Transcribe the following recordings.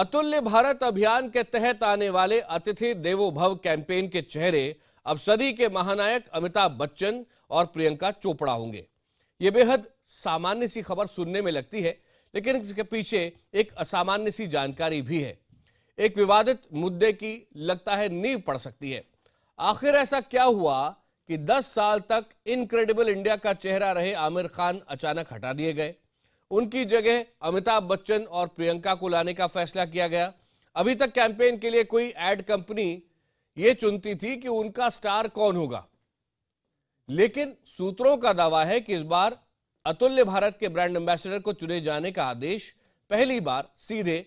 अतुल्य भारत अभियान के तहत आने वाले अतिथि देवो भव कैंपेन के चेहरे अब सदी के महानायक अमिताभ बच्चन और प्रियंका चोपड़ा होंगे ये बेहद सामान्य सी खबर सुनने में लगती है लेकिन इसके पीछे एक असामान्य सी जानकारी भी है एक विवादित मुद्दे की लगता है नींव पड़ सकती है आखिर ऐसा क्या हुआ कि 10 साल तक इनक्रेडिबल इंडिया का चेहरा रहे आमिर खान अचानक हटा दिए गए उनकी जगह अमिताभ बच्चन और प्रियंका को लाने का फैसला किया गया अभी तक कैंपेन के लिए कोई एड कंपनी यह चुनती थी कि उनका स्टार कौन होगा लेकिन सूत्रों का दावा है कि इस बार अतुल्य भारत के ब्रांड एम्बेसडर को चुने जाने का आदेश पहली बार सीधे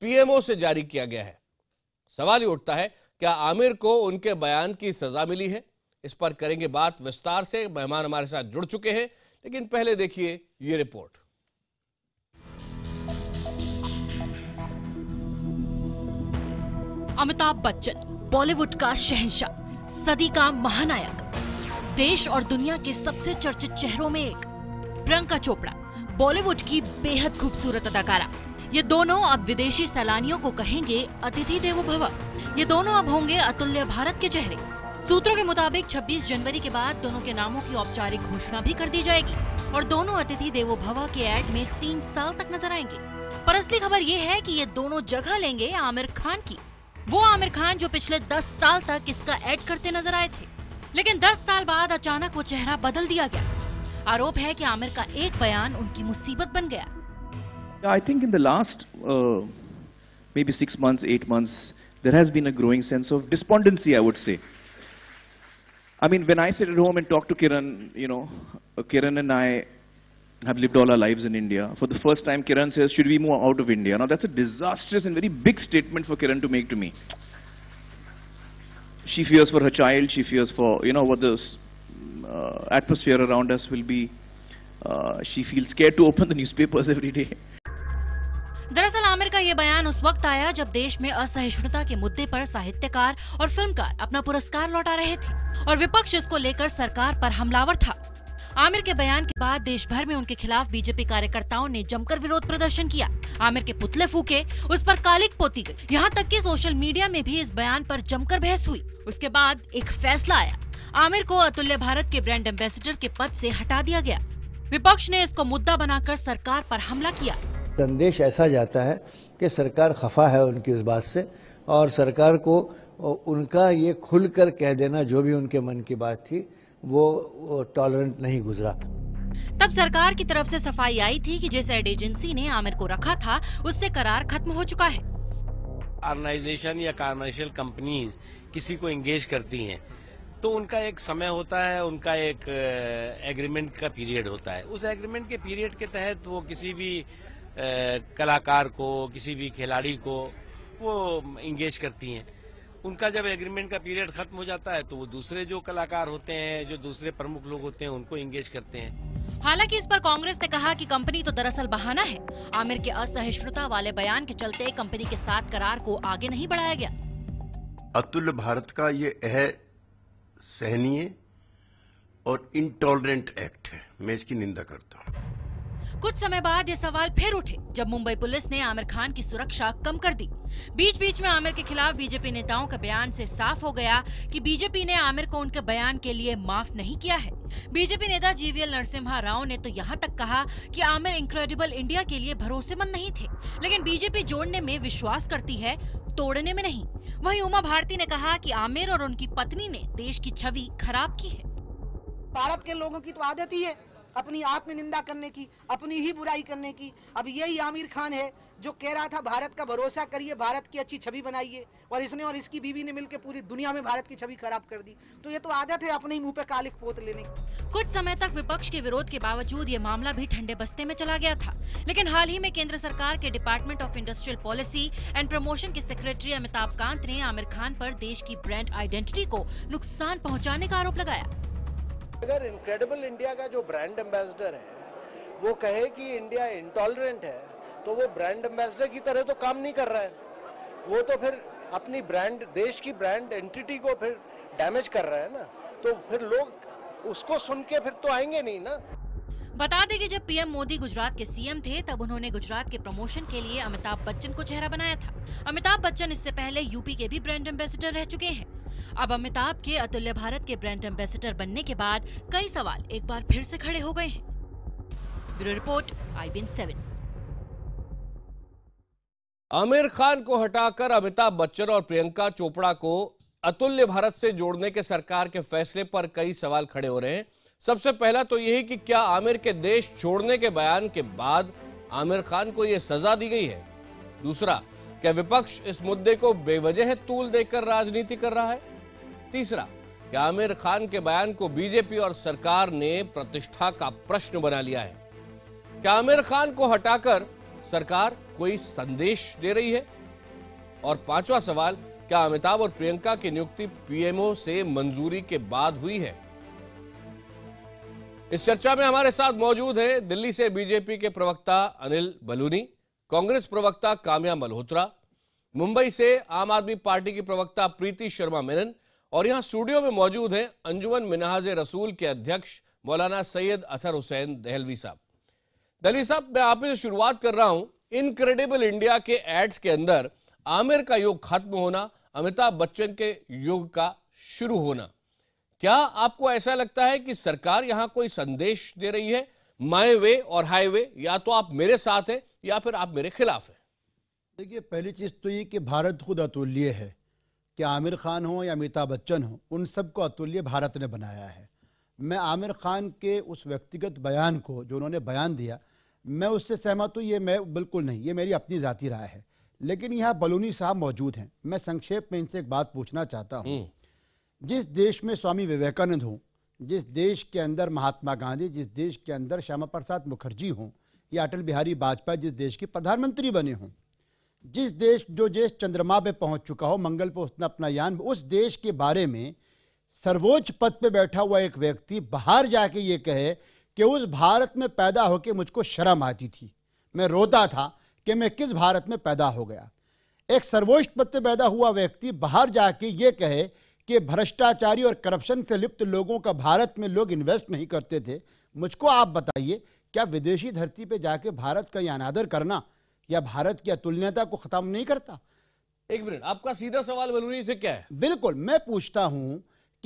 पीएमओ से जारी किया गया है सवाल ये उठता है क्या आमिर को उनके बयान की सजा मिली है इस पर करेंगे बात विस्तार से मेहमान हमारे साथ जुड़ चुके हैं लेकिन पहले देखिए ये रिपोर्ट अमिताभ बच्चन बॉलीवुड का शहनशाह सदी का महानायक देश और दुनिया के सबसे चर्चित चेहरों में एक प्रियंका चोपड़ा बॉलीवुड की बेहद खूबसूरत अदाकारा ये दोनों अब विदेशी सैलानियों को कहेंगे अतिथि देवो भव ये दोनों अब होंगे अतुल्य भारत के चेहरे सूत्रों के मुताबिक 26 जनवरी के बाद दोनों के नामों की औपचारिक घोषणा भी कर दी जाएगी और दोनों अतिथि देवो भव के एड में तीन साल तक नजर आएंगे पर असली खबर ये है कि ये दोनों जगह लेंगे आमिर खान की वो आमिर खान जो पिछले 10 साल तक इसका एड करते नजर आए थे लेकिन 10 साल बाद अचानक वो चेहरा बदल दिया गया आरोप है कि आमिर का एक बयान उनकी मुसीबत बन गया I think in the last maybe six month eight month there has been a growing sense of despondency I would say I mean when I set at home and talk to Kiran, you know, uh, Kiran and I have lived all our lives in India. For the first time, Kiran says, should we move out of India? Now, that's a disastrous and very big statement for Kiran to make to me. She fears for her child. She fears for, you know, what the uh, atmosphere around us will be. Uh, she feels scared to open the newspapers every day. दरअसल आमिर का ये बयान उस वक्त आया जब देश में असहिष्णुता के मुद्दे पर साहित्यकार और फिल्मकार अपना पुरस्कार लौटा रहे थे और विपक्ष इसको लेकर सरकार पर हमलावर था आमिर के बयान के बाद देश भर में उनके खिलाफ बीजेपी कार्यकर्ताओं ने जमकर विरोध प्रदर्शन किया आमिर के पुतले फूके उस पर कालिक पोती गई यहाँ तक कि सोशल मीडिया में भी इस बयान पर जमकर बहस हुई उसके बाद एक फैसला आया आमिर को अतुल्य भारत के ब्रांड एम्बेसडर के पद से हटा दिया गया विपक्ष ने इसको मुद्दा बनाकर सरकार पर हमला किया संदेश ऐसा जाता है कि सरकार खफा है उनकी उस बात से और सरकार को उनका ये खुल कर कह देना जो भी उनके मन की बात थी वो टॉलरेंट नहीं गुजरा तब सरकार की तरफ से सफाई आई थी कि जिस एड एजेंसी ने आमिर को रखा था उससे करार खत्म हो चुका है ऑर्गेनाइजेशन या कॉमर्शियल कंपनीज किसी को एंगेज करती हैं तो उनका एक समय होता है उनका एक एग्रीमेंट का पीरियड होता है उस एग्रीमेंट के पीरियड के तहत वो किसी भी कलाकार को किसी भी खिलाड़ी को वो इंगेज करती हैं उनका जब एग्रीमेंट का पीरियड खत्म हो जाता है तो वो दूसरे जो कलाकार होते हैं जो दूसरे प्रमुख लोग होते हैं उनको इंगेज करते हैं हालांकि इस पर कांग्रेस ने कहा कि कंपनी तो दरअसल बहाना है आमिर के असहिष्णुता वाले बयान के चलते कंपनी के साथ करार को आगे नहीं बढ़ाया गया अतुल भारत का ये अह सहनीय और इंटॉलरेंट एक्ट है मैं इसकी निंदा करता हूँ कुछ समय बाद ये सवाल फिर उठे जब मुंबई पुलिस ने आमिर खान की सुरक्षा कम कर दी बीच बीच में आमिर के खिलाफ बीजेपी नेताओं का बयान से साफ हो गया कि बीजेपी ने आमिर को उनके बयान के लिए माफ नहीं किया है बीजेपी नेता जीवीएल नरसिम्हा राव ने तो यहाँ तक कहा कि आमिर इनक्रेडिबल इंडिया के लिए भरोसेमंद नहीं थे लेकिन बीजेपी जोड़ने में विश्वास करती है तोड़ने में नहीं वही उमा भारती ने कहा की आमिर और उनकी पत्नी ने देश की छवि खराब की है भारत के लोगों की तो आदत ही है अपनी आत्मनिंदा करने की अपनी ही बुराई करने की अब यही आमिर खान है जो कह रहा था भारत का भरोसा करिए भारत की अच्छी छवि बनाइए और इसने और इसकी बीवी ने मिलकर पूरी दुनिया में भारत की छवि खराब कर दी तो ये तो आदत है अपने ही मुंह पे कालिक पोत लेने की कुछ समय तक विपक्ष के विरोध के बावजूद ये मामला भी ठंडे बस्ते में चला गया था लेकिन हाल ही में केंद्र सरकार के department of industrial policy and promotion के सेक्रेटरी अमिताभ कांत ने आमिर खान पर देश की ब्रांड आइडेंटिटी को नुकसान पहुँचाने का आरोप लगाया अगर इनक्रेडिबल इंडिया का जो ब्रांड एम्बेसडर है वो कहे कि इंडिया इंटॉलरेंट है तो वो ब्रांड एम्बेसडर की तरह तो काम नहीं कर रहा है वो तो फिर अपनी ब्रांड देश की ब्रांड एंटिटी को फिर डैमेज कर रहा है ना तो फिर लोग उसको सुन के फिर तो आएंगे नहीं ना बता दें कि जब पीएम मोदी गुजरात के सीएम थे तब उन्होंने गुजरात के प्रमोशन के लिए अमिताभ बच्चन को चेहरा बनाया था अमिताभ बच्चन इससे पहले यूपी के भी ब्रांड एम्बेसडर रह चुके हैं अब अमिताभ के अतुल्य भारत के ब्रांड एम्बेसडर बनने के बाद कई सवाल एक बार फिर से खड़े हो गए हैं bureau report I B seven Aamir Khan को हटाकर अमिताभ बच्चन और प्रियंका चोपड़ा को अतुल्य भारत से जोड़ने के सरकार के फैसले पर कई सवाल खड़े हो रहे हैं सबसे पहला तो यही कि क्या आमिर के देश छोड़ने के बयान के बाद आमिर खान को यह सजा दी गई है दूसरा क्या विपक्ष इस मुद्दे को बेवजह तूल देकर राजनीति कर रहा है तीसरा कि आमिर खान के बयान को बीजेपी और सरकार ने प्रतिष्ठा का प्रश्न बना लिया है क्या आमिर खान को हटाकर सरकार कोई संदेश दे रही है और पांचवा सवाल क्या अमिताभ और प्रियंका की नियुक्ति पीएमओ से मंजूरी के बाद हुई है इस चर्चा में हमारे साथ मौजूद है दिल्ली से बीजेपी के प्रवक्ता अनिल बलूनी कांग्रेस प्रवक्ता काम्या मल्होत्रा मुंबई से आम आदमी पार्टी की प्रवक्ता प्रीति शर्मा मेनन और यहाँ स्टूडियो में मौजूद हैं अंजुमन मिनाज रसूल के अध्यक्ष मौलाना सैयद अथर हुसैन दहलवी साहब दहली साहब मैं आप से शुरुआत कर रहा हूँ इनक्रेडिबल इंडिया के एड्स के अंदर आमिर का युग खत्म होना अमिताभ बच्चन के युग का शुरू होना क्या आपको ऐसा लगता है कि सरकार यहाँ कोई संदेश दे रही है माए वे और हाईवे या तो आप मेरे साथ हैं या फिर आप मेरे खिलाफ हैं देखिए पहली चीज़ तो ये कि भारत खुद अतुल्य है कि आमिर खान हो या अमिताभ बच्चन हो उन सबको अतुल्य भारत ने बनाया है मैं आमिर खान के उस व्यक्तिगत बयान को जो उन्होंने बयान दिया मैं उससे सहमत हूँ ये मैं बिल्कुल नहीं ये मेरी अपनी ज़ाती राय है लेकिन यहाँ बलूनी साहब मौजूद हैं मैं संक्षेप में इनसे एक बात पूछना चाहता हूँ हम्म। जिस देश में स्वामी विवेकानंद हों जिस देश के अंदर महात्मा गांधी जिस देश के अंदर श्यामा प्रसाद मुखर्जी हों या अटल बिहारी वाजपेयी जिस देश के प्रधानमंत्री बने हों जिस देश जो देश चंद्रमा पे पहुंच चुका हो मंगल पे उसने अपना यान उस देश के बारे में सर्वोच्च पद पे बैठा हुआ एक व्यक्ति बाहर जाके ये कहे कि उस भारत में पैदा होकर मुझको शर्म आती थी मैं रोता था कि मैं किस भारत में पैदा हो गया एक सर्वोच्च पद पर पैदा हुआ व्यक्ति बाहर जाके ये कहे कि भ्रष्टाचारी और करप्शन से लिप्त लोगों का भारत में लोग इन्वेस्ट नहीं करते थे मुझको आप बताइए क्या विदेशी धरती पर जाके भारत का यह अनादर करना या भारत की अतुल्यता को खत्म नहीं करता एक मिनट आपका सीधा सवाल बलूनी से क्या है बिल्कुल मैं पूछता हूं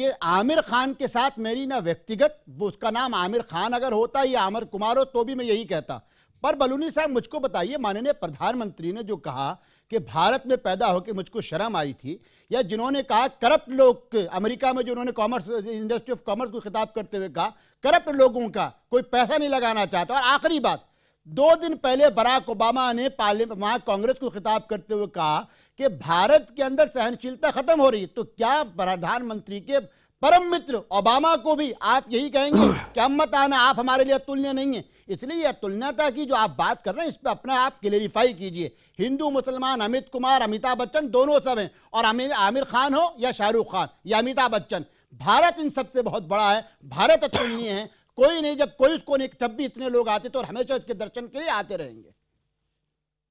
कि आमिर खान के साथ मेरी ना व्यक्तिगत उसका नाम आमिर खान अगर होता या आमिर कुमार हो तो भी मैं यही कहता पर बलूनी साहब मुझको बताइए माननीय प्रधानमंत्री ने जो कहा कि भारत में पैदा होकर मुझको शर्म आई थी या जिन्होंने कहा करप्ट लोग अमेरिका में जो उन्होंने कॉमर्स इंडस्ट्री ऑफ कॉमर्स को खिताब करते हुए कहा करप्ट लोगों का कोई पैसा नहीं लगाना चाहता और आखिरी बात दो दिन पहले बराक ओबामा ने वहां कांग्रेस को खिताब करते हुए कहा कि भारत के अंदर सहनशीलता खत्म हो रही तो क्या प्रधानमंत्री के परम मित्र ओबामा को भी आप यही कहेंगे कि हम मत आना आप हमारे लिए तुलना नहीं है इसलिए यह तुलनाता की जो आप बात कर रहे हैं इस पर अपना आप क्लेरिफाई कीजिए हिंदू मुसलमान अमित कुमार अमिताभ बच्चन दोनों सब हैं और आमिर खान हो या शाहरुख खान या अमिताभ बच्चन भारत इन सबसे बहुत बड़ा है भारत अतुलनीय है कोई नहीं जब कोई उसको नहीं तब भी इतने लोग आते थे तो और हमेशा इसके दर्शन के लिए आते रहेंगे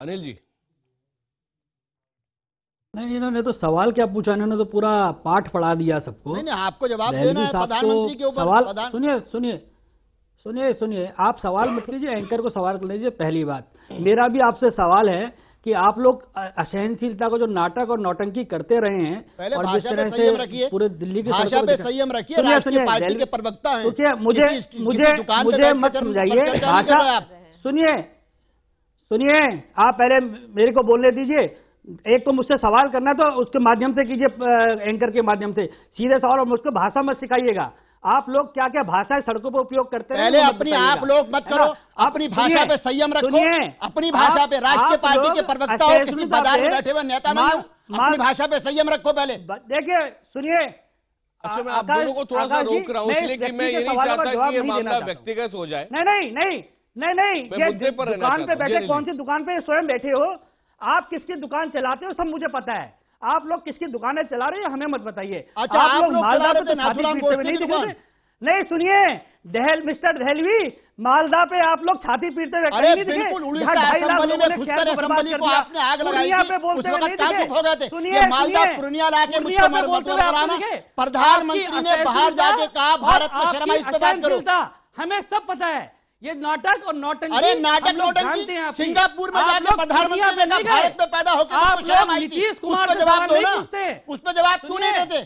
अनिल जी नहीं इन्होंने तो सवाल क्या पूछा इन्होंने तो पूरा पाठ पढ़ा दिया सबको नहीं नहीं आपको जवाब देना है प्रधानमंत्री के ऊपर सवाल सुनिए सुनिए सुनिए सुनिए आप सवाल मत लीजिए एंकर को सवाल कर लीजिए पहली बात मेरा भी आपसे सवाल है कि आप लोग असहनशीलता को जो नाटक और नौटंकी करते रहे हैं पहले और जिस तरह से पूरे दिल्ली की भाषा पे संयम रखिए राष्ट्रीय पार्टी के प्रवक्ता हैं मुझे मुझे मुझे मुझे मत समझाइए भाषा सुनिए सुनिए आप पहले मेरे को बोलने दीजिए एक तो मुझसे सवाल करना तो उसके माध्यम से कीजिए एंकर के माध्यम से सीधे सवाल और मुझको भाषा मत सिखाइएगा आप लोग क्या क्या भाषा सड़कों पर उपयोग करते हैं पहले अपनी आप लोग मत करो अपनी भाषा पे संयम रखो अपनी भाषा पे राष्ट्रीय पार्टी के प्रवक्ता हो किसी बाजार में बैठे हुए नेता हो अपनी भाषा पे संयम रखो पहले देखिए सुनिए अच्छा मैं आप दोनों को थोड़ा सा रोक रहा हूँ इसलिए कि मैं ये नहीं चाहता कि ये मामला व्यक्तिगत हो जाए नहीं नहीं नहीं नहीं नहीं पर दुकान पे बैठे कौन सी दुकान पे स्वयं बैठे हो आप किसकी दुकान चलाते हो सब मुझे पता है आप लोग किसकी दुकानें चला रहे हैं हमें मत बताइए अच्छा आप, आप लोग मालदा पे तो नाथुराम गोडसे की दुकान नहीं सुनिए दहल मिस्टर दहलवी मालदा पे आप लोग छाती पीटते हुए अरे बिल्कुल उड़ीसा असेंबली में घुसकर असेंबली को आपने आग लगाई थी उस वक्त क्या चुप हो गए थे ये मालदा पूर्णिया लाके मुझको मत बताना प्रधानमंत्री ने बाहर जाके कहा भारत में शर्मा इस पे बात करो हमें सब पता है ये नाटक और नौटंकी अरे नाटक नौटंकी सिंगापुर में जाके प्रधानमंत्री ने भारत में पैदा होकर आप शर्म आई थी उस जवाब दो ना उस पर जवाब क्यों नहीं देते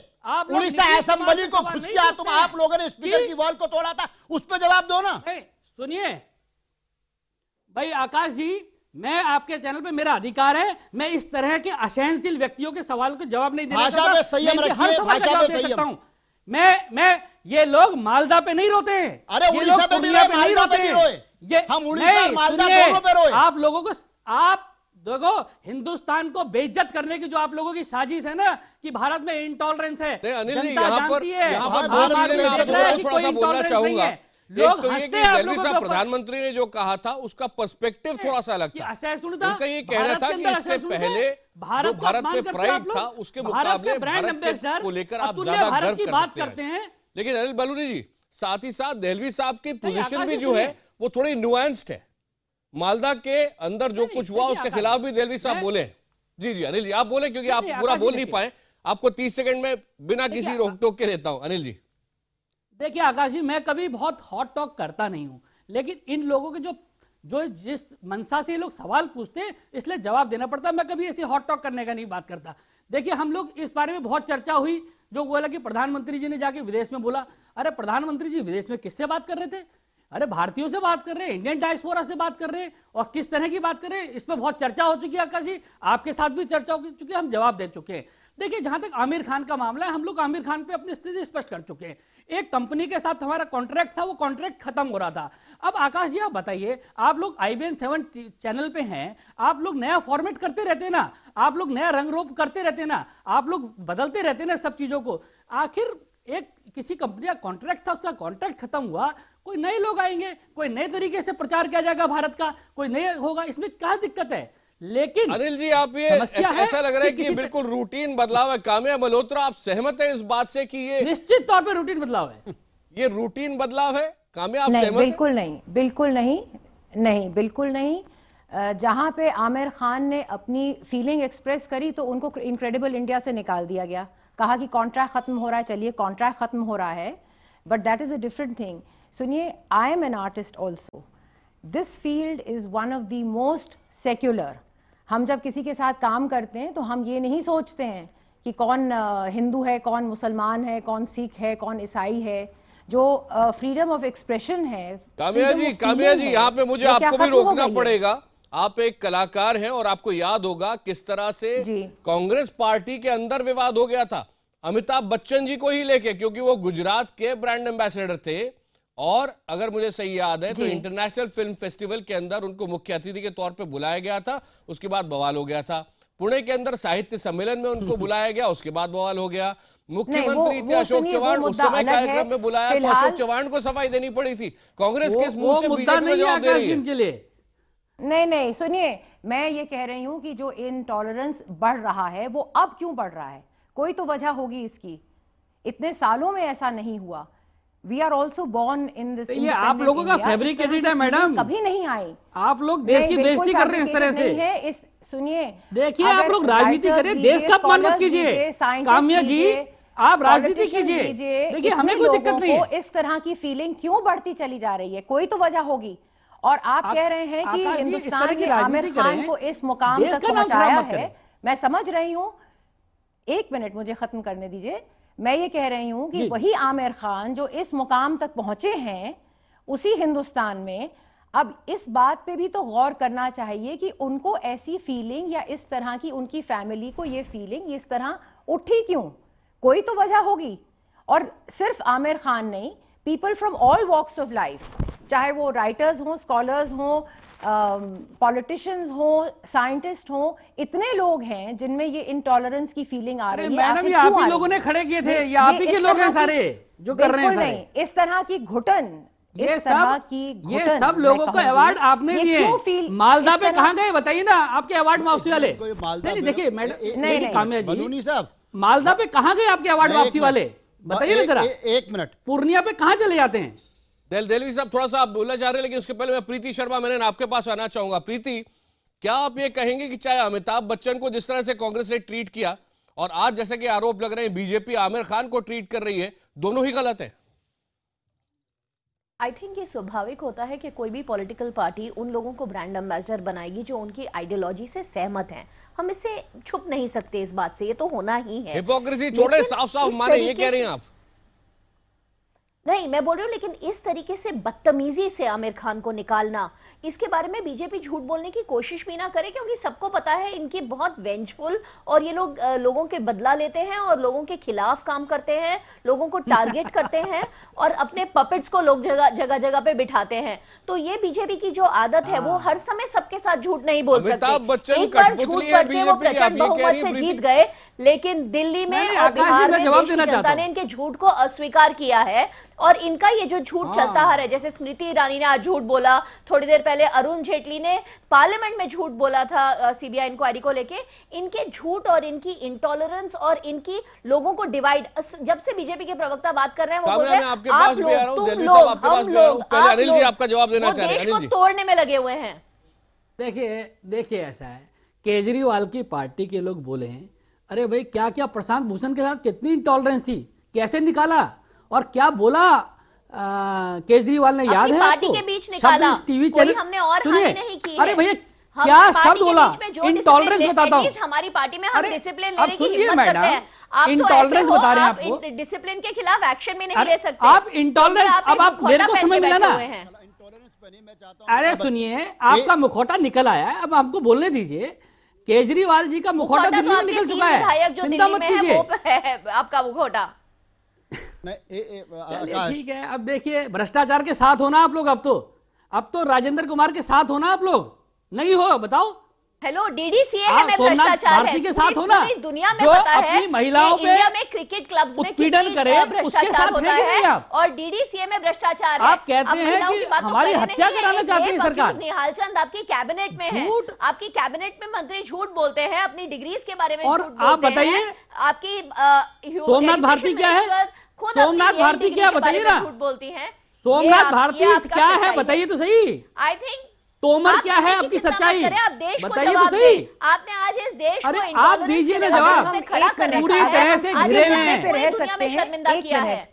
उड़ीसा असेंबली को खुश किया तुम तो आप लोगों ने स्पीकर की वॉल को तोड़ा था उस पर जवाब दो ना सुनिए भाई आकाश जी मैं आपके चैनल पे मेरा अधिकार है मैं इस तरह के असहनशील व्यक्तियों के सवाल को जवाब नहीं देता भाषा मैं मैं ये लोग मालदा पे नहीं रोते हैं अरे ये लोग पुर्णिया पे नहीं रोते हैं ये हम उड़ीसा मालदा दोनों पे रोए आप लोगों को आप देखो हिंदुस्तान को बेइज्जत करने की जो आप लोगों की साजिश है ना कि भारत में इंटॉलरेंस है अनिल जी यहाँ पर यहाँ पर दो चीजें मैं आपको थोड़ा सा बोलना चाहूंगा एक तो ये कि दिल्ली साहब प्रधानमंत्री ने जो कहा था उसका पर्सपेक्टिव थोड़ा सा अलग था उनका ये कहना था कि इसके पहले भारत जो भारत में प्राइड था उसके मुकाबले भारत को लेकर आप ज्यादा गर्व करते हैं लेकिन अनिल बलूनी जी साथ ही साथ दहलवी साहब की पोजीशन भी जो है वो थोड़ी न्यूएंस्ड है मालदा के अंदर जो कुछ हुआ उसके खिलाफ भी दहलवी साहब बोले जी जी अनिल जी आप बोले क्योंकि आप पूरा बोल नहीं पाए आपको तीस सेकंड में बिना किसी रोक टोक के देता हूं अनिल जी देखिए आकाश जी मैं कभी बहुत हॉट टॉक करता नहीं हूं लेकिन इन लोगों के जो जो जिस मनसा से ये लोग सवाल पूछते हैं इसलिए जवाब देना पड़ता मैं कभी ऐसी हॉट टॉक करने का नहीं बात करता देखिए हम लोग इस बारे में बहुत चर्चा हुई जो बोला कि प्रधानमंत्री जी ने जाके विदेश में बोला अरे प्रधानमंत्री जी विदेश में किससे बात कर रहे थे अरे भारतीयों से बात कर रहे हैं इंडियन डायस्पोरा से बात कर रहे हैं और किस तरह की बात कर रहे हैं इस पर बहुत चर्चा हो चुकी है आकाश जी आपके साथ भी चर्चा हो चुकी है हम जवाब दे चुके हैं देखिए जहां तक आमिर खान का मामला है हम लोग आमिर खान पे अपनी स्थिति स्पष्ट कर चुके हैं एक कंपनी के साथ हमारा कॉन्ट्रैक्ट था वो कॉन्ट्रैक्ट खत्म हो रहा था अब आकाश जी आप बताइए आप लोग आई बी सेवन चैनल पे हैं आप लोग नया फॉर्मेट करते रहते ना आप लोग नया रंग रोप करते रहते ना आप लोग बदलते रहते ना सब चीजों को आखिर एक किसी कंपनी का कॉन्ट्रैक्ट था उसका कॉन्ट्रैक्ट खत्म हुआ कोई नए लोग आएंगे कोई नए तरीके से प्रचार किया जाएगा भारत का कोई नए होगा इसमें क्या दिक्कत है लेकिन अनिल जी आप ये ऐसा एस, लग रहा है कि, कि बिल्कुल रूटीन बदलाव है कामयाब मल्होत्रा तो आप सहमत हैं इस बात से कि ये निश्चित तौर पर रूटीन बदलाव है ये रूटीन बदलाव है कामयाब सहमत बिल्कुल नहीं बिल्कुल नहीं नहीं बिल्कुल नहीं जहां पे आमिर खान ने अपनी फीलिंग एक्सप्रेस करी तो उनको इनक्रेडिबल इंडिया से निकाल दिया गया कहा कि कॉन्ट्रैक्ट खत्म हो रहा है चलिए कॉन्ट्रैक्ट खत्म हो रहा है but that is a different thing सुनिए I am an artist also this field is one of the most secular हम जब किसी के साथ काम करते हैं तो हम ये नहीं सोचते हैं कि कौन हिंदू है कौन मुसलमान है कौन सिख है कौन ईसाई है जो फ्रीडम ऑफ एक्सप्रेशन है कामिया जी कामिया जी यहाँ पे मुझे आपको भी रोकना पड़ेगा आप एक कलाकार हैं और आपको याद होगा किस तरह से कांग्रेस पार्टी के अंदर विवाद हो गया था अमिताभ बच्चन जी को ही लेके क्योंकि वो गुजरात के ब्रांड एम्बेसडर थे और अगर मुझे सही याद है तो इंटरनेशनल फिल्म फेस्टिवल के अंदर उनको मुख्य अतिथि के तौर पर बुलाया गया था उसके बाद बवाल हो गया था पुणे के अंदर साहित्य सम्मेलन में उनको हम्म। बुलाया गया उसके बाद बवाल हो गया मुख्यमंत्री थे अशोक चौहान उस समय कार्यक्रम में बुलाया तो अशोक चौहान को सफाई देनी पड़ी थी कांग्रेस के मुंह से बीजेपी जवाब दे रही है नहीं नहीं सुनिए मैं ये कह रही हूँ कि जो इनटॉलरेंस बढ़ रहा है वो अब क्यों बढ़ रहा है कोई तो वजह होगी इसकी इतने सालों में ऐसा नहीं हुआ we are also born in this ये आप लोगों का फेब्रिकेटेड है मैडम कभी नहीं आए आप लोग देश की बेइज्जती कर रहे हैं इस तरह से है इस सुनिए देखिए आप लोग राजनीति करें देश का अपमान मत कीजिए कामिया जी आप राजनीति कीजिए देखिए हमें कोई दिक्कत नहीं है इस तरह की फीलिंग क्यों बढ़ती चली जा रही है कोई तो वजह होगी और आप कह रहे हैं कि हिंदुस्तान के आमिर खान को इस मुकाम तक पहुंचाया है मैं समझ रही हूं एक मिनट मुझे खत्म करने दीजिए मैं ये कह रही हूँ कि वही आमिर खान जो इस मुकाम तक पहुंचे हैं उसी हिंदुस्तान में अब इस बात पे भी तो गौर करना चाहिए कि उनको ऐसी फीलिंग या इस तरह की उनकी फैमिली को ये फीलिंग इस तरह उठी क्यों कोई तो वजह होगी और सिर्फ आमिर खान नहीं people from all walks of life चाहे वो राइटर्स हों स्कॉलर्स हों पॉलिटिशियंस हो साइंटिस्ट हो इतने लोग हैं जिनमें ये इनटॉलरेंस की फीलिंग आ रही है मैडम आप ही लोगों ने खड़े किए थे ये आप ही के लोग हैं सारे जो कर रहे हैं नहीं इस तरह की घुटन ये सब की ये सब लोगों को अवार्ड आपने दिए मालदा पे कहाँ गए बताइए ना आपके अवार्ड वापसी वाले देखिए मैडम नहीं साहब मालदा पे कहाँ गए आपके अवार्ड वापसी वाले बताइए ना जरा एक मिनट पूर्णिया पे कहा चले जाते हैं दिल दिलवी साहब थोड़ा सा आप बोलना चाह रहे हैं लेकिन उसके पहले मैं प्रीति शर्मा मैंने आपके पास आना चाहूंगा प्रीति क्या आप ये कहेंगे कि चाहे अमिताभ बच्चन को जिस तरह से कांग्रेस ने ट्रीट किया और आज जैसे कि आरोप लग रहे हैं बीजेपी आमिर खान को ट्रीट कर रही है दोनों ही गलत है आई थिंक ये स्वाभाविक होता है कि कोई भी पॉलिटिकल पार्टी उन लोगों को ब्रांड एम्बेसडर बनाएगी जो उनकी आइडियोलॉजी से सहमत हैं हम इससे छुप नहीं सकते इस बात से ये तो होना ही है छोड़े साफ साफ माने ये कह रहे हैं आप नहीं मैं बोल रही हूँ लेकिन इस तरीके से बदतमीजी से आमिर खान को निकालना इसके बारे में बीजेपी झूठ बोलने की कोशिश भी ना करे क्योंकि सबको पता है इनकी बहुत वेंजफुल और ये लोग लोगों के बदला लेते हैं और लोगों के खिलाफ काम करते हैं लोगों को टारगेट करते हैं और अपने पपेट्स को लोग जगह जगह जगह पे बिठाते हैं तो ये बीजेपी की जो आदत है वो हाँ। हर समय सबके साथ झूठ नहीं बोल सकते वो प्रचंड बहुमत से जीत गए लेकिन दिल्ली में और बिहार में जनता ने इनके झूठ को अस्वीकार किया है और इनका ये जो झूठ हाँ। चलता आ रहा है जैसे स्मृति ईरानी ने आज झूठ बोला थोड़ी देर पहले अरुण जेटली ने पार्लियामेंट में झूठ बोला था सीबीआई इंक्वायरी को लेके इनके झूठ और इनकी इंटॉलरेंस और इनकी लोगों को डिवाइड जब से बीजेपी के प्रवक्ता बात कर रहे हैं वो बोल रहे हैं अनिल जी आपका जवाब देना चाह रहे हैं तोड़ने में लगे हुए हैं देखिए देखिए ऐसा है केजरीवाल की पार्टी के लोग बोले हैं अरे भाई क्या क्या प्रशांत भूषण के साथ कितनी इंटॉलरेंस थी कैसे निकाला और क्या बोला केजरीवाल ने याद है पार्टी के बीच निकाला टीवी चैनल हमने और सुनिए अरे भैया क्या शब्द बोला इंटॉलरेंस बताता हूँ हमारी पार्टी में हम डिसिप्लिन लेने की हिम्मत करते हैं आप इंटॉलरेंस तो बता रहे हैं आपको डिसिप्लिन के खिलाफ एक्शन में नहीं ले सकते आप इंटॉलरेंस अब आप मेरे को समझ मिला ना अरे सुनिए आपका मुखौटा निकल आया है अब आपको बोलने दीजिए केजरीवाल जी का मुखौटा दिल्ली तो में निकल चुका है चिंता मत कीजिए आपका मुखौटा ठीक है अब देखिए भ्रष्टाचार के साथ होना आप लोग अब तो अब तो राजेंद्र कुमार के साथ होना आप लोग नहीं हो बताओ हेलो हाँ, डीडीसीए है भ्रष्टाचार है के साथ होना दुनिया में पता है महिलाओं पे इंडिया में क्रिकेट क्लब में करे भ्रष्टाचार होता है और डीडीसीए में भ्रष्टाचार आप कहते हैं कि तो हमारी हत्या कराना चाहती है सरकार निहाल चंद आपकी कैबिनेट में है आपकी कैबिनेट में मंत्री झूठ बोलते हैं अपनी डिग्रीज के बारे में और आप बताइए आपकी सोमनाथ भारती क्या है सोमनाथ भारती क्या बताइए ना बोलती है सोमनाथ भारती क्या है बताइए तो सही आई थिंक तोमर क्या है आपकी सच्चाई बताइए तो सही आपने आज इस देश अरे आप दीजिए ना जवाब पूरी तरह से घिरे हुए हैं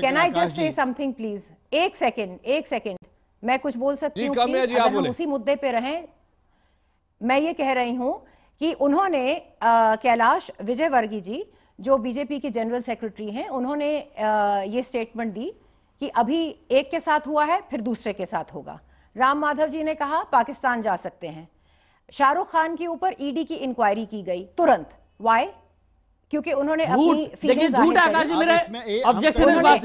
can I just say something please एक सेकेंड एक सेकेंड मैं कुछ बोल सकती हूँ अगर उसी मुद्दे पे रहे मैं ये कह रही हूँ कि उन्होंने कैलाश विजयवर्गीय जी जो बीजेपी की जनरल सेक्रेटरी हैं उन्होंने ये स्टेटमेंट दी कि अभी एक के साथ हुआ है फिर दूसरे के साथ होगा राम माधव जी ने कहा पाकिस्तान जा सकते हैं शाहरुख खान के ऊपर ईडी e की इंक्वायरी की गई तुरंत वाई क्योंकि उन्होंने अपनी झूठ आकाश जी मेरा ऑब्जेक्शन इस बात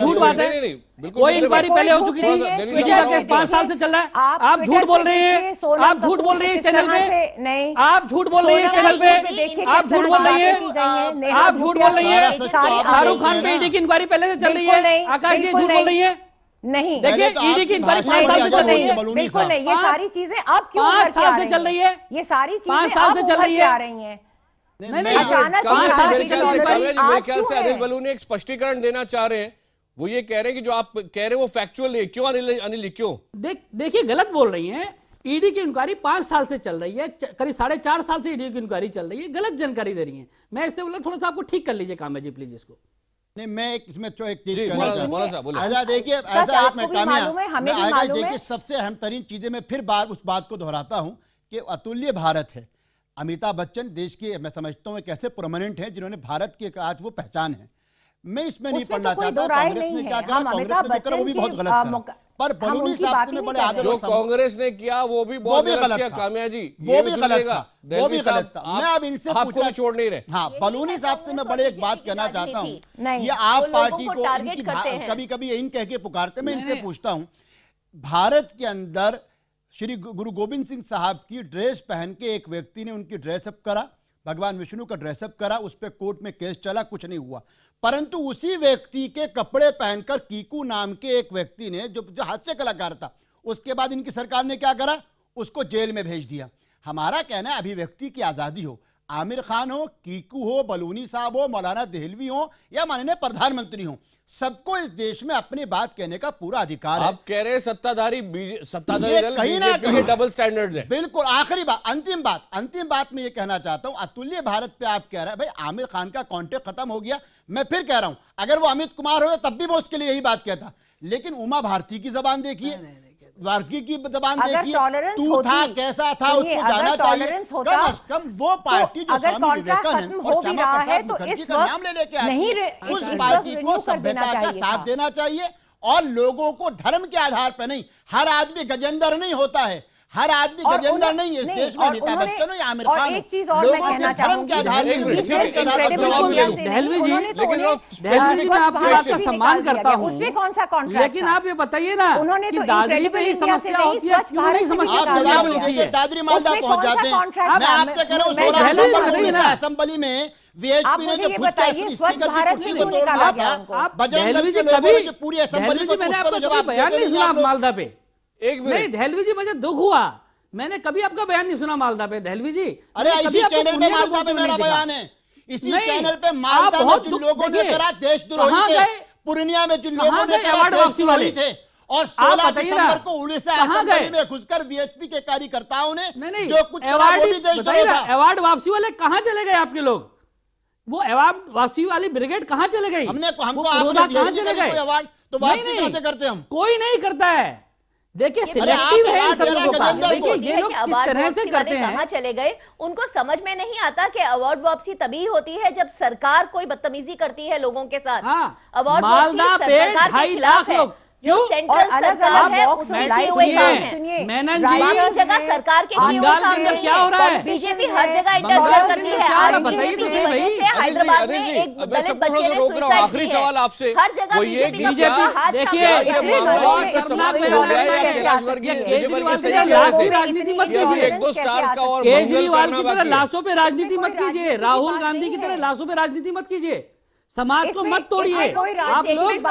झूठ बात है कोई इंक्वायरी पहले हो चुकी पांच साल से चल रहा है आप झूठ बोल रहे हैं आप झूठ बोल रहे हैं चैनल पे नहीं आप झूठ बोल रहे हैं चैनल पे आप झूठ बोल रही है तो आप झूठ बोल रही है शाहरुख खान पे ईडी की इंक्वायरी पहले से चल रही है आकाश जी झूठ बोल रही है नहीं देखिए ईडी की इंक्वायरी पांच साल से चल रही है बिल्कुल नहीं ये सारी चीजें आप क्यों पांच साल से चल रही है ये सारी चीजें पांच साल से चल रही है आ रही है स्पष्टीकरण देना चाह रहे हैं वो ये कह रहे हैं कि जो आप कह रहे हैं वो फैक्चुअल है क्यों अनिल अनिल क्यों देखिए गलत बोल रही हैं ईडी e की इंक्वायरी पांच साल से चल रही है करीब साढ़े चार साल से ईडी e की इंक्वायरी चल रही है गलत जानकारी दे रही है मैं इससे बोला मतलब थोड़ा सा आपको ठीक कर लीजिए काम है जी प्लीज इसको नहीं मैं एक इसमें जो तो एक चीज ऐसा देखिए ऐसा एक मैं देखिए सबसे अहम तरीन चीजें मैं फिर बार उस बात को दोहराता हूँ कि अतुल्य भारत है अमिताभ बच्चन देश के मैं समझता हूँ कैसे परमानेंट हैं जिन्होंने भारत की आज वो पहचान है मैं इसमें नहीं पढ़ना तो चाहता कांग्रेस ने क्या वो भी बहुत गलत पर बलूनी साहब में बड़े आदर जो कांग्रेस ने किया वो भी बहुत गलत किया कामया जी वो भी गलत था वो भी गलत था मैं अब इनसे आपको छोड़ नहीं रहे हाँ बलूनी साहब से मैं बड़े एक बात कहना चाहता हूँ ये आप पार्टी को इनकी कभी कभी इन कह के पुकारते मैं इनसे पूछता हूँ भारत के अंदर श्री गुरु गोविंद सिंह साहब की ड्रेस पहन के एक व्यक्ति ने उनकी ड्रेसअप करा भगवान विष्णु का ड्रेसअप करा उस पर कोर्ट में केस चला कुछ नहीं हुआ परंतु उसी व्यक्ति के कपड़े पहनकर कीकू नाम के एक व्यक्ति ने जो जो हास्य कलाकार था उसके बाद इनकी सरकार ने क्या करा उसको जेल में भेज दिया हमारा कहना है अभिव्यक्ति की आज़ादी हो आमिर खान हो कीकू हो बलूनी साहब हो मौलाना दहलवी हो या माननीय प्रधानमंत्री हो सबको इस देश में अपनी बात कहने का पूरा अधिकार आप है कह रहे सत्ताधारी सत्ताधारी दल कहीं ना कहीं डबल स्टैंडर्ड्स है बिल्कुल आखिरी बात अंतिम बात अंतिम बात में ये कहना चाहता हूं अतुल्य भारत पे आप कह रहे हैं भाई आमिर खान का कॉन्ट्रैक्ट खत्म हो गया मैं फिर कह रहा हूं अगर वो अमित कुमार हो तब भी मैं उसके लिए यही बात कहता लेकिन उमा भारती की जबान देखिए वर्की की जबान देखिए तू था कैसा था उसको जाना चाहिए कम अज कम वो तो पार्टी जो स्वामी विवेकानंद और श्यामा प्रसाद तो मुखर्जी का नाम ले लेके आई उस पार्टी को सभ्यता का साथ देना चाहिए और लोगों को धर्म के आधार पर नहीं हर आदमी गजेंद्र नहीं होता है हर आदमी गजेंद्र नहीं है देश में अमिताभ बच्चन या आमिर खान लोगों के धर्म के आधार पर सम्मान तो करता हूँ कौन सा कौन लेकिन आप ये बताइए ना उन्होंने तो दादरी पे ही समस्या होती है क्यों नहीं समस्या जवाब दादरी मालदा पहुँच जाते हैं मैं आपसे कह रहा हूँ सोलह असेंबली में वीएचपी ने जो घुस की को तोड़ दिया था बजरंग दल के लोगों ने जो पूरी असेंबली को जवाब दिया मालदा पे एक नहीं दहलवी जी मुझे दुख हुआ मैंने कभी आपका बयान नहीं सुना मालदा पे दहलवी जी अरे इसी चैनल पे मालदा पे मेरा बयान है इसी चैनल पे मालदा में जिन लोगों ने करा देश द्रोही थे पूर्णिया में जिन लोगों ने करा देश द्रोही थे और 16 दिसंबर को उड़ीसा असेंबली में घुसकर बीएसपी के कार्यकर्ताओं ने जो कुछ करा वो भी देशद्रोही था अवार्ड वापसी वाले कहाँ चले गए आपके लोग वो अवार्ड वापसी वाली ब्रिगेड कहाँ चले गई हमने हमको आपने चले गए अवार्ड तो वापसी कैसे करते हम कोई नहीं करता है देखिए सिलेक्टिव देखिए ये से करते हैं कहा चले गए उनको समझ में नहीं आता कि अवार्ड वापसी तभी होती है जब सरकार कोई बदतमीजी करती है लोगों के साथ अवार्ड हाँ, वापसी पे ढाई लाख लोग क्यों और अलग अलग सरकार के अंदर क्या हो रहा है बीजेपी हर जगह कर तो रही है आखिरी सवाल आपसे बीजेपी देखिए राजनीति मत कीजिए केजरीवाल की लाशों पे राजनीति मत कीजिए राहुल तो गांधी की तरह लाशों पे राजनीति मत कीजिए समाज को मत तोड़िए आप लोग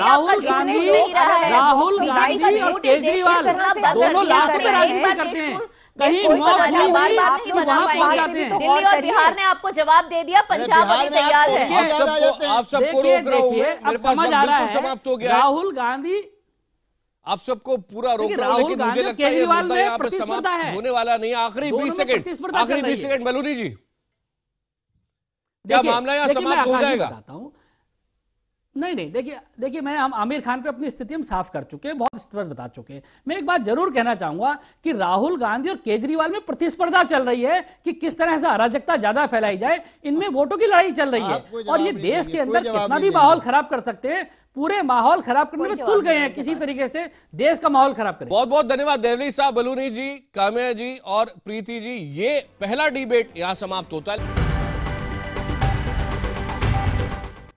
राहुल गांधी राहुल गांधी और केजरीवाल दोनों लाखों पे राजनीति करते हैं कहीं मौत दिल्ली और बिहार ने आपको जवाब दे दिया पंजाब तैयार है आप सबको रोक हो समझ राहुल गांधी आप सबको पूरा रोक रहा लेकिन मुझे लगता है समाप्त होने वाला नहीं आखिरी बीस सेकंड आखिरी बीस सेकंड मलूरी जी क्या मामला समाप्त हो जाएगा नहीं नहीं देखिए देखिए मैं हम आमिर खान पर अपनी स्थिति हम साफ कर चुके हैं बहुत स्पष्ट बता चुके हैं मैं एक बात जरूर कहना चाहूंगा कि राहुल गांधी और केजरीवाल में प्रतिस्पर्धा चल रही है कि किस तरह से अराजकता ज्यादा फैलाई जाए इनमें वोटों की लड़ाई चल रही है और ये देश के अंदर कितना भी माहौल खराब कर सकते हैं पूरे माहौल खराब करने में तुल गए हैं किसी तरीके से देश का माहौल खराब करें बहुत बहुत धन्यवाद देवली साहब बलूनी जी काम्या जी और प्रीति जी ये पहला डिबेट यहाँ समाप्त होता है